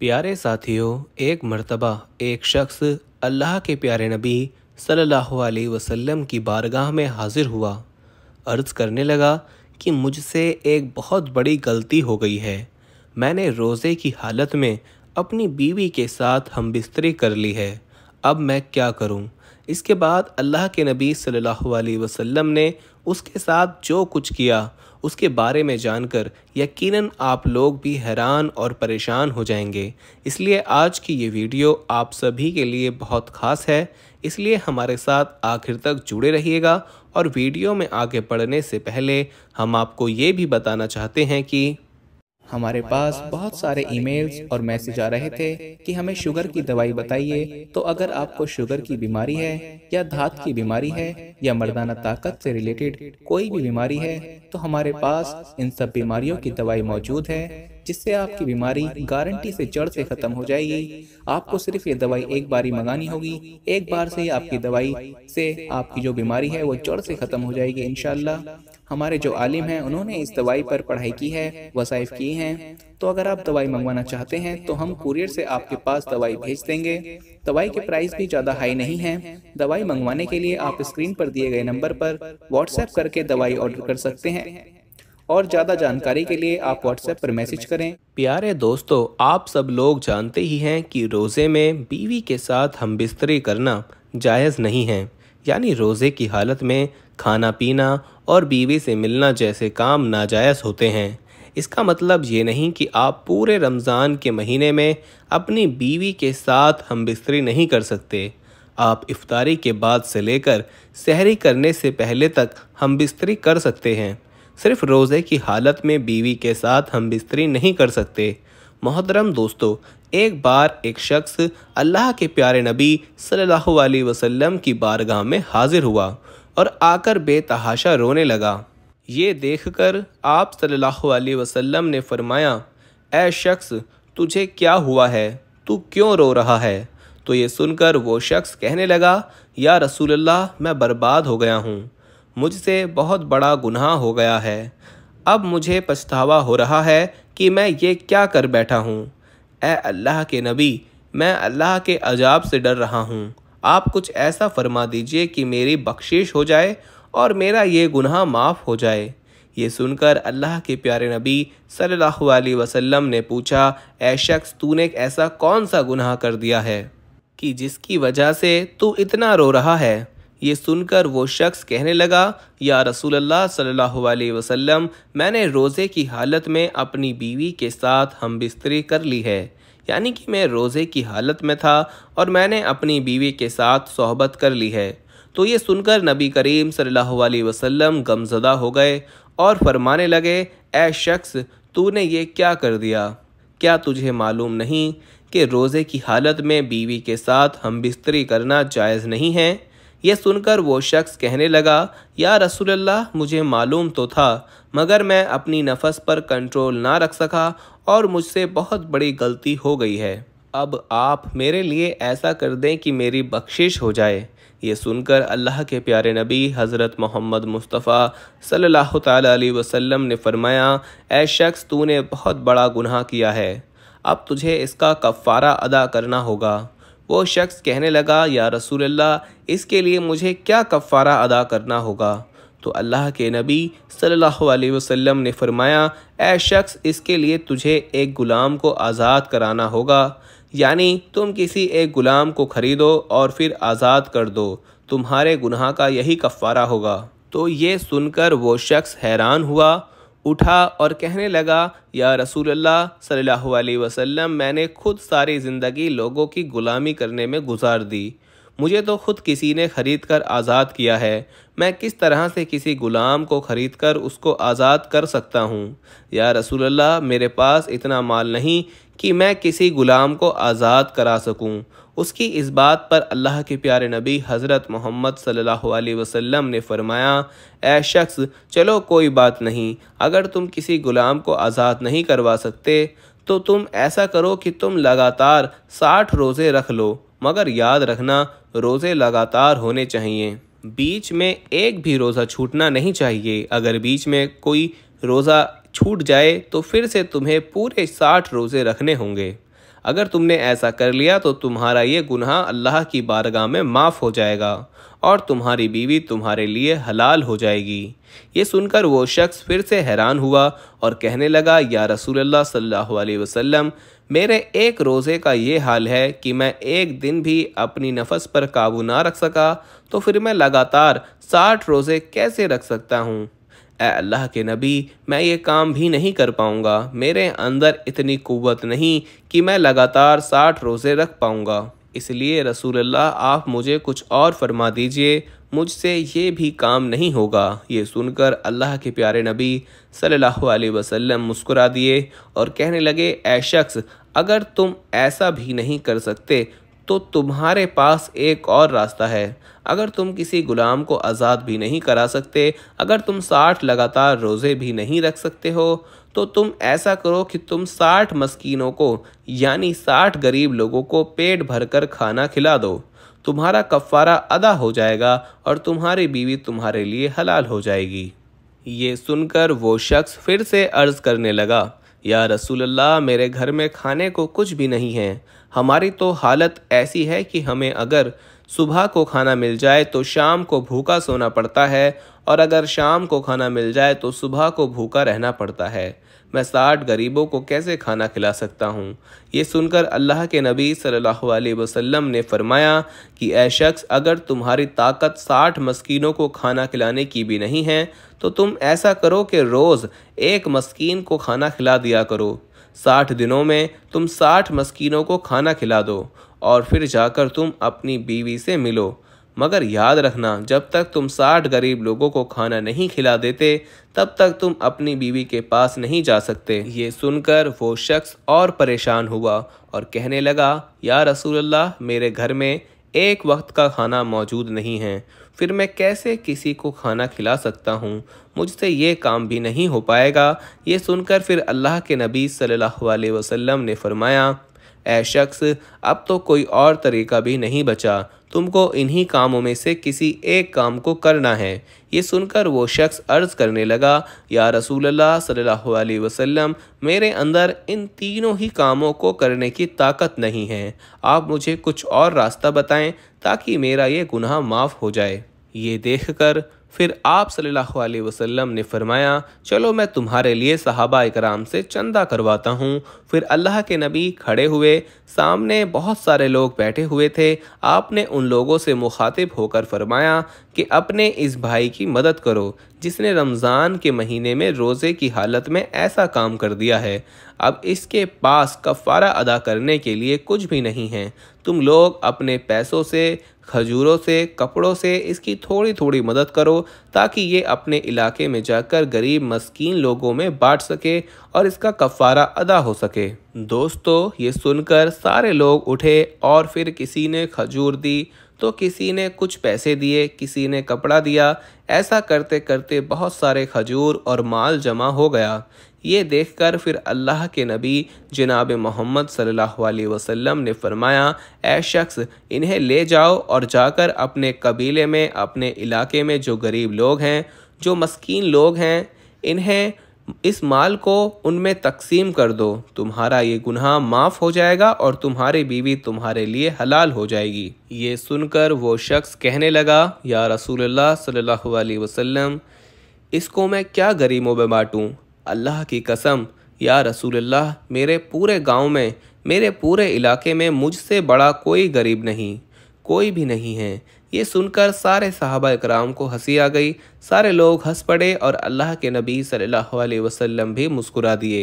प्यारे साथियों एक मर्तबा एक शख्स अल्लाह के प्यारे नबी सल्लल्लाहु अलैहि वसल्लम की बारगाह में हाजिर हुआ अर्ज़ करने लगा कि मुझसे एक बहुत बड़ी गलती हो गई है मैंने रोज़े की हालत में अपनी बीवी के साथ हम बिस्तरी कर ली है अब मैं क्या करूं? इसके बाद अल्लाह के नबी सल्लल्लाहु अलैहि वसल्लम ने उसके साथ जो कुछ किया उसके बारे में जानकर यकीनन आप लोग भी हैरान और परेशान हो जाएंगे इसलिए आज की ये वीडियो आप सभी के लिए बहुत ख़ास है इसलिए हमारे साथ आखिर तक जुड़े रहिएगा और वीडियो में आगे बढ़ने से पहले हम आपको ये भी बताना चाहते हैं कि हमारे पास बहुत सारे ईमेल्स और मैसेज आ रहे थे कि हमें शुगर की दवाई बताइए तो, तो अगर आपको शुगर की बीमारी है या धात की बीमारी है या मर्दाना ताकत से रिलेटेड कोई भी बीमारी है तो, तो हमारे पास इन सब बीमारियों की दवाई मौजूद है जिससे आपकी बीमारी गारंटी से जड़ से खत्म हो जाएगी आपको सिर्फ ये दवाई एक बार ही मंगानी होगी एक बार से आपकी दवाई से आपकी जो बीमारी है वो जड़ से खत्म हो जाएगी इनशाला हमारे जो आलिम हैं उन्होंने इस दवाई पर पढ़ाई की है वसाइफ किए हैं तो अगर आप दवाई मंगवाना चाहते हैं तो हम कुरियर से आपके पास दवाई भेज देंगे दवाई के प्राइस भी ज़्यादा हाई नहीं है दवाई मंगवाने के लिए आप स्क्रीन पर दिए गए नंबर पर व्हाट्सएप करके दवाई ऑर्डर कर सकते हैं और ज़्यादा जानकारी के लिए आप व्हाट्सएप पर मैसेज करें प्यारे दोस्तों आप सब लोग जानते ही हैं कि रोज़े में बीवी के साथ हम बिस्तरी करना जायज़ नहीं है यानी रोज़े की हालत में खाना पीना और बीवी से मिलना जैसे काम नाजायज़ होते हैं इसका मतलब ये नहीं कि आप पूरे रमज़ान के महीने में अपनी बीवी के साथ हम बिस्तरी नहीं कर सकते आप इफ्तारी के बाद से लेकर सहरी करने से पहले तक हम बिस्तरी कर सकते हैं सिर्फ रोज़े की हालत में बीवी के साथ हम बिस्तरी नहीं कर सकते मोहतरम दोस्तों एक बार एक शख्स अल्लाह के प्यारे नबी सल्लल्लाहु अलैहि वसल्लम की बारगाह में हाज़िर हुआ और आकर बेतहाशा रोने लगा ये देखकर आप सल्लल्लाहु अलैहि वसल्लम ने फरमाया ए शख्स तुझे क्या हुआ है तू क्यों रो रहा है तो ये सुनकर वो शख्स कहने लगा या रसूल्ला मैं बर्बाद हो गया हूँ मुझसे बहुत बड़ा गुनाह हो गया है अब मुझे पछतावा हो रहा है कि मैं ये क्या कर बैठा हूँ ए अल्लाह के नबी मैं अल्लाह के अजाब से डर रहा हूँ आप कुछ ऐसा फरमा दीजिए कि मेरी बख्शिश हो जाए और मेरा ये गुनाह माफ़ हो जाए ये सुनकर अल्लाह के प्यारे नबी सल्लल्लाहु अलैहि वसल्लम ने पूछा ऐ शख्स तूने ऐसा कौन सा गुनाह कर दिया है कि जिसकी वजह से तू इतना रो रहा है ये सुनकर वो शख्स कहने लगा या रसूल अल्लाह सल्लल्लाहु अलैहि वसल्लम मैंने रोज़े की हालत में अपनी बीवी के साथ हम बिस्तरी कर ली है यानी कि मैं रोज़े की हालत में था और मैंने अपनी बीवी के साथ सोहबत कर ली है तो ये सुनकर नबी करीम सल्लल्लाहु अलैहि वसल्लम गमजदा हो गए और फरमाने लगे ए शख्स तूने ये क्या कर दिया क्या तुझे मालूम नहीं कि रोज़े की हालत में बीवी के साथ हम बिस्तरी करना जायज़ नहीं है यह सुनकर वो शख्स कहने लगा या अल्लाह मुझे मालूम तो था मगर मैं अपनी नफस पर कंट्रोल ना रख सका और मुझसे बहुत बड़ी गलती हो गई है अब आप मेरे लिए ऐसा कर दें कि मेरी बख्शिश हो जाए ये सुनकर अल्लाह के प्यारे नबी हज़रत मोहम्मद मुस्तफ़ा सल्लल्लाहु अलैहि वसल्लम ने फरमाया ऐ शख्स तूने बहुत बड़ा गुनाह किया है अब तुझे इसका कफ़ारा अदा करना होगा वो शख्स कहने लगा या रसूल अल्लाह इसके लिए मुझे क्या कफ़ारा अदा करना होगा तो अल्लाह के नबी सल्लल्लाहु अलैहि वसल्लम ने फरमाया ऐ शख्स इसके लिए तुझे एक ग़ुलाम को आज़ाद कराना होगा यानी तुम किसी एक ग़ुलाम को ख़रीदो और फिर आज़ाद कर दो तुम्हारे गुनाह का यही कफ़ारा होगा तो ये सुनकर वो शख्स हैरान हुआ उठा और कहने लगा या रसूल अल्लाह सल्लल्लाहु अलैहि वसल्लम मैंने खुद सारी ज़िंदगी लोगों की ग़ुलामी करने में गुजार दी मुझे तो खुद किसी ने ख़रीद कर आज़ाद किया है मैं किस तरह से किसी ग़ुलाम को ख़रीद कर उसको आज़ाद कर सकता हूँ या रसूल अल्लाह मेरे पास इतना माल नहीं कि मैं किसी ग़ुलाम को आज़ाद करा सकूँ उसकी इस बात पर अल्लाह के प्यारे नबी हज़रत मोहम्मद सल्ला वसम ने फरमाया ए शख्स चलो कोई बात नहीं अगर तुम किसी ग़ुलाम को आज़ाद नहीं करवा सकते तो तुम ऐसा करो कि तुम लगातार साठ रोज़े रख लो मगर याद रखना रोज़े लगातार होने चाहिए बीच में एक भी रोज़ा छूटना नहीं चाहिए अगर बीच में कोई रोज़ा छूट जाए तो फिर से तुम्हें पूरे साठ रोज़े रखने होंगे अगर तुमने ऐसा कर लिया तो तुम्हारा ये गुनाह अल्लाह की बारगाह में माफ़ हो जाएगा और तुम्हारी बीवी तुम्हारे लिए हलाल हो जाएगी ये सुनकर वो शख्स फिर से हैरान हुआ और कहने लगा या रसूल अल्लाह सल्लल्लाहु अलैहि वसल्लम मेरे एक रोज़े का ये हाल है कि मैं एक दिन भी अपनी नफस पर काबू ना रख सका तो फिर मैं लगातार साठ रोज़े कैसे रख सकता हूँ अल्लाह के नबी मैं ये काम भी नहीं कर पाऊँगा मेरे अंदर इतनी कुत नहीं कि मैं लगातार साठ रोज़े रख पाऊँगा इसलिए अल्लाह आप मुझे कुछ और फरमा दीजिए मुझसे ये भी काम नहीं होगा ये सुनकर अल्लाह के प्यारे नबी सल्लल्लाहु अलैहि वसल्लम मुस्कुरा दिए और कहने लगे ए शख्स अगर तुम ऐसा भी नहीं कर सकते तो तुम्हारे पास एक और रास्ता है अगर तुम किसी गुलाम को आज़ाद भी नहीं करा सकते अगर तुम साठ लगातार रोज़े भी नहीं रख सकते हो तो तुम ऐसा करो कि तुम साठ मस्किनों को यानी साठ गरीब लोगों को पेट भरकर खाना खिला दो तुम्हारा कफ़ारा अदा हो जाएगा और तुम्हारी बीवी तुम्हारे लिए हलाल हो जाएगी ये सुनकर वो शख्स फिर से अर्ज़ करने लगा या रसूल्ला मेरे घर में खाने को कुछ भी नहीं है हमारी तो हालत ऐसी है कि हमें अगर सुबह को खाना मिल जाए तो शाम को भूखा सोना पड़ता है और अगर शाम को खाना मिल जाए तो सुबह को भूखा रहना पड़ता है मैं साठ गरीबों को कैसे खाना खिला सकता हूँ ये सुनकर अल्लाह के नबी सल्लल्लाहु अलैहि वसल्लम ने फरमाया कि ऐ शख्स अगर तुम्हारी ताकत साठ मस्किनों को खाना खिलाने की भी नहीं है तो तुम ऐसा करो कि रोज़ एक मस्किन को खाना खिला दिया करो साठ दिनों में तुम साठ मस्कीनों को खाना खिला दो और फिर जाकर तुम अपनी बीवी से मिलो मगर याद रखना जब तक तुम साठ गरीब लोगों को खाना नहीं खिला देते तब तक तुम अपनी बीवी के पास नहीं जा सकते ये सुनकर वो शख्स और परेशान हुआ और कहने लगा या रसूल अल्लाह मेरे घर में एक वक्त का खाना मौजूद नहीं है फिर मैं कैसे किसी को खाना खिला सकता हूँ मुझसे ये काम भी नहीं हो पाएगा ये सुनकर फिर अल्लाह के नबी सल्लल्लाहु अलैहि वसल्लम ने फरमाया ए शख्स अब तो कोई और तरीका भी नहीं बचा तुमको इन्हीं कामों में से किसी एक काम को करना है ये सुनकर वो शख्स अर्ज़ करने लगा या रसूल अल्लाह सल्लल्लाहु अलैहि वसल्लम मेरे अंदर इन तीनों ही कामों को करने की ताकत नहीं है आप मुझे कुछ और रास्ता बताएं ताकि मेरा ये गुनाह माफ़ हो जाए ये देखकर फिर आप सल्लल्लाहु अलैहि वसल्लम ने फरमाया चलो मैं तुम्हारे लिए सहाबा इकराम से चंदा करवाता हूँ फिर अल्लाह के नबी खड़े हुए सामने बहुत सारे लोग बैठे हुए थे आपने उन लोगों से मुखातिब होकर फरमाया कि अपने इस भाई की मदद करो जिसने रमज़ान के महीने में रोज़े की हालत में ऐसा काम कर दिया है अब इसके पास कफ़ारा अदा करने के लिए कुछ भी नहीं है तुम लोग अपने पैसों से खजूरों से कपड़ों से इसकी थोड़ी थोड़ी मदद करो ताकि ये अपने इलाके में जाकर गरीब मस्किन लोगों में बांट सके और इसका कफ़ारा अदा हो सके दोस्तों ये सुनकर सारे लोग उठे और फिर किसी ने खजूर दी तो किसी ने कुछ पैसे दिए किसी ने कपड़ा दिया ऐसा करते करते बहुत सारे खजूर और माल जमा हो गया ये देखकर फिर अल्लाह के नबी जनाब मोहम्मद सल्लल्लाहु अलैहि वसल्लम ने फरमाया ए शख्स इन्हें ले जाओ और जाकर अपने कबीले में अपने इलाके में जो गरीब लोग हैं जो मस्किन लोग हैं इन्हें इस माल को उनमें तकसीम कर दो तुम्हारा ये गुनाह माफ़ हो जाएगा और तुम्हारी बीवी तुम्हारे लिए हलाल हो जाएगी ये सुनकर वो शख्स कहने लगा या रसूल सल्लल्लाहु अलैहि वसल्लम इसको मैं क्या गरीबों में बाँटूँ अल्लाह की कसम या रसूलुल्लाह मेरे पूरे गांव में मेरे पूरे इलाके में मुझसे बड़ा कोई गरीब नहीं कोई भी नहीं है ये सुनकर सारे साहबा कराम को हंसी आ गई सारे लोग हंस पड़े और अल्लाह के नबी सल्लल्लाहु अलैहि वसल्लम भी मुस्कुरा दिए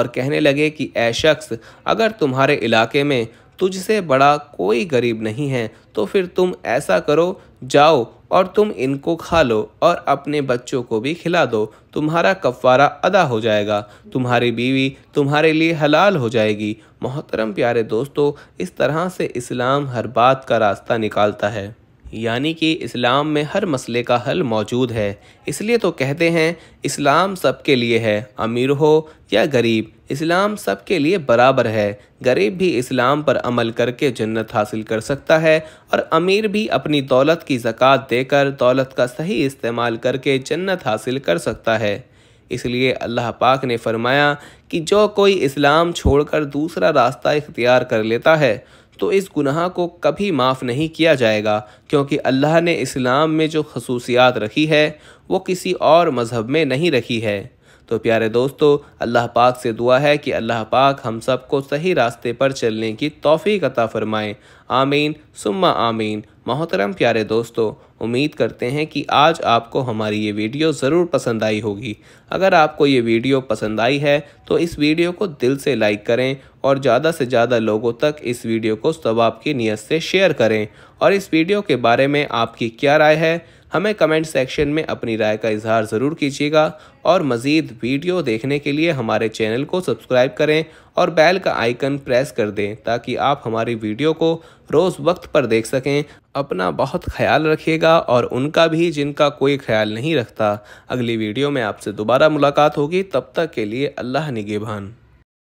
और कहने लगे कि ए शख्स अगर तुम्हारे इलाके में तुझसे बड़ा कोई गरीब नहीं है तो फिर तुम ऐसा करो जाओ और तुम इनको खा लो और अपने बच्चों को भी खिला दो तुम्हारा कफवारा अदा हो जाएगा तुम्हारी बीवी तुम्हारे लिए हलाल हो जाएगी मोहतरम प्यारे दोस्तों इस तरह से इस्लाम हर बात का रास्ता निकालता है यानी कि इस्लाम में हर मसले का हल मौजूद है इसलिए तो कहते हैं इस्लाम सबके लिए है अमीर हो या गरीब इस्लाम सबके लिए बराबर है गरीब भी इस्लाम पर अमल करके जन्नत हासिल कर सकता है और अमीर भी अपनी दौलत की ज़क़़त देकर दौलत का सही इस्तेमाल करके जन्नत हासिल कर सकता है इसलिए अल्लाह पाक ने फरमाया कि जो कोई इस्लाम छोड़कर दूसरा रास्ता इख्तियार कर लेता है तो इस गुनाह को कभी माफ़ नहीं किया जाएगा क्योंकि अल्लाह ने इस्लाम में जो खसूसियात रखी है वो किसी और मज़हब में नहीं रखी है तो प्यारे दोस्तों अल्लाह पाक से दुआ है कि अल्लाह पाक हम सबको सही रास्ते पर चलने की तोफ़ी अता फ़रमाएँ आमीन सुम्मा आमीन मोहतरम प्यारे दोस्तों उम्मीद करते हैं कि आज आपको हमारी ये वीडियो ज़रूर पसंद आई होगी अगर आपको ये वीडियो पसंद आई है तो इस वीडियो को दिल से लाइक करें और ज़्यादा से ज़्यादा लोगों तक इस वीडियो को स्वाब की नीयत से शेयर करें और इस वीडियो के बारे में आपकी क्या राय है हमें कमेंट सेक्शन में अपनी राय का इजहार ज़रूर कीजिएगा और मज़ीद वीडियो देखने के लिए हमारे चैनल को सब्सक्राइब करें और बैल का आइकन प्रेस कर दें ताकि आप हमारी वीडियो को रोज़ वक्त पर देख सकें अपना बहुत ख्याल रखिएगा और उनका भी जिनका कोई ख्याल नहीं रखता अगली वीडियो में आपसे दोबारा मुलाकात होगी तब तक के लिए अल्लाह निगेबान